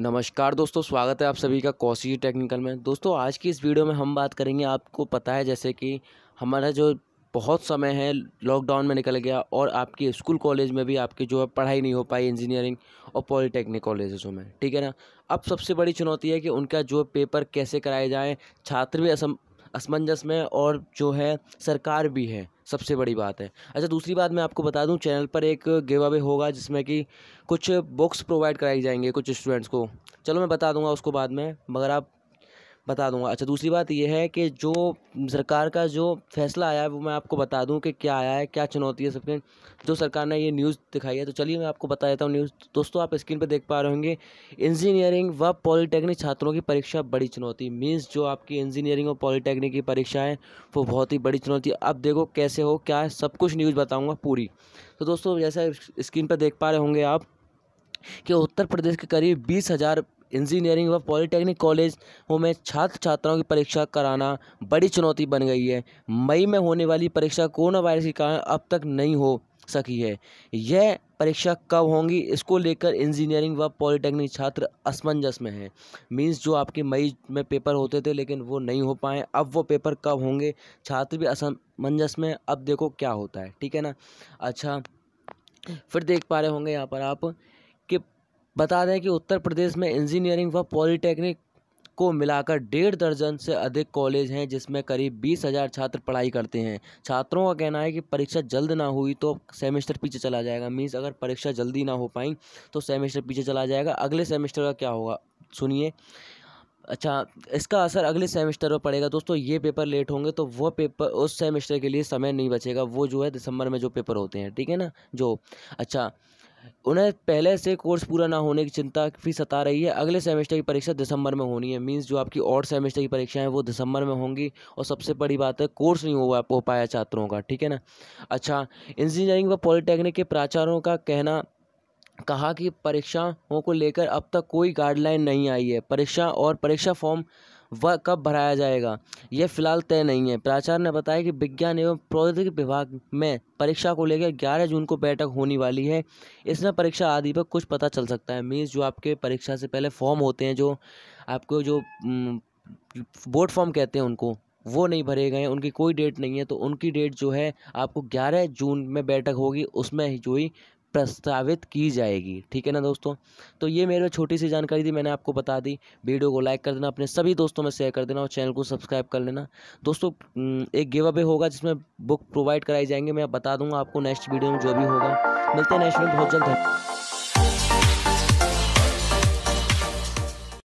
नमस्कार दोस्तों स्वागत है आप सभी का कौशी टेक्निकल में दोस्तों आज की इस वीडियो में हम बात करेंगे आपको पता है जैसे कि हमारा जो बहुत समय है लॉकडाउन में निकल गया और आपके स्कूल कॉलेज में भी आपकी जो है पढ़ाई नहीं हो पाई इंजीनियरिंग और पॉलिटेक्निक कॉलेजों में ठीक है ना अब सबसे बड़ी चुनौती है कि उनका जो पेपर कैसे कराए जाएँ छात्र भी असम असमंजस में और जो है सरकार भी है सबसे बड़ी बात है अच्छा दूसरी बात मैं आपको बता दूं चैनल पर एक गिव अवे होगा जिसमें कि कुछ बुक्स प्रोवाइड कराई जाएंगे कुछ स्टूडेंट्स को चलो मैं बता दूंगा उसको बाद में मगर आप बता दूंगा अच्छा दूसरी बात यह है कि जो सरकार का जो फैसला आया है वो मैं आपको बता दूं कि क्या आया है क्या चुनौती है सबके जो सरकार ने ये न्यूज़ दिखाई है तो चलिए मैं आपको बता देता हूँ न्यूज़ दोस्तों आप स्क्रीन पर देख पा रहे होंगे इंजीनियरिंग व पॉलीटेक्निक छात्रों की परीक्षा बड़ी चुनौती मीन्स जो आपकी इंजीनियरिंग और पॉलीटेक्निक की परीक्षा है वो बहुत ही बड़ी चुनौती अब देखो कैसे हो क्या है सब कुछ न्यूज़ बताऊँगा पूरी तो दोस्तों जैसे स्क्रीन पर देख पा रहे होंगे आप कि उत्तर प्रदेश के करीब बीस हज़ार इंजीनियरिंग व पॉलिटेक्निक कॉलेज में छात्र छात्राओं की परीक्षा कराना बड़ी चुनौती बन गई है मई में होने वाली परीक्षा कोरोना वायरस के कारण अब तक नहीं हो सकी है यह परीक्षा कब होंगी इसको लेकर इंजीनियरिंग व पॉलिटेक्निक छात्र असमंजस में हैं मींस जो आपके मई में पेपर होते थे लेकिन वो नहीं हो पाए अब वो पेपर कब होंगे छात्र भी असमंजस में अब देखो क्या होता है ठीक है ना अच्छा फिर देख पा रहे होंगे यहाँ पर आप कि बता दें कि उत्तर प्रदेश में इंजीनियरिंग व पॉलीटेक्निक को मिलाकर डेढ़ दर्जन से अधिक कॉलेज हैं जिसमें करीब बीस हज़ार छात्र पढ़ाई करते हैं छात्रों का कहना है कि परीक्षा जल्द ना हुई तो सेमेस्टर पीछे चला जाएगा मीन्स अगर परीक्षा जल्दी ना हो पाई तो सेमेस्टर पीछे चला जाएगा अगले सेमेस्टर का क्या होगा सुनिए अच्छा इसका असर अगले सेमेस्टर पर पड़ेगा दोस्तों ये पेपर लेट होंगे तो वो पेपर उस सेमेस्टर के लिए समय नहीं बचेगा वो जो है दिसंबर में जो पेपर होते हैं ठीक है ना जो अच्छा उन्हें पहले से कोर्स पूरा ना होने की चिंता भी सता रही है अगले सेमेस्टर की परीक्षा दिसंबर में होनी है मींस जो आपकी और सेमेस्टर की परीक्षाएं हैं वो दिसंबर में होंगी और सबसे बड़ी बात है कोर्स नहीं हो हो पाया छात्रों का ठीक है ना अच्छा इंजीनियरिंग व पॉलिटेक्निक के प्राचार्यों का कहना कहा कि परीक्षाओं को लेकर अब तक कोई गाइडलाइन नहीं आई है परीक्षा और परीक्षा फॉर्म वह कब भराया जाएगा यह फ़िलहाल तय नहीं है प्राचार्य ने बताया कि विज्ञान एवं प्रौद्योगिकी विभाग में परीक्षा को लेकर ग्यारह जून को बैठक होने वाली है इसमें परीक्षा आदि पर कुछ पता चल सकता है मीन्स जो आपके परीक्षा से पहले फॉर्म होते हैं जो आपको जो बोर्ड फॉर्म कहते हैं उनको वो नहीं भरे गए उनकी कोई डेट नहीं है तो उनकी डेट जो है आपको ग्यारह जून में बैठक होगी उसमें जो ही प्रस्तावित की जाएगी ठीक है ना दोस्तों तो ये मेरे छोटी सी जानकारी थी मैंने आपको बता दी वीडियो को लाइक कर देना अपने सभी दोस्तों में शेयर कर देना और चैनल को सब्सक्राइब कर लेना दोस्तों एक गिव अवे होगा जिसमें बुक प्रोवाइड कराई जाएंगे मैं बता दूंगा आपको नेक्स्ट वीडियो में जो भी होगा मिलते हैं नेक्स्ट में बहुत जल्द धन्यवाद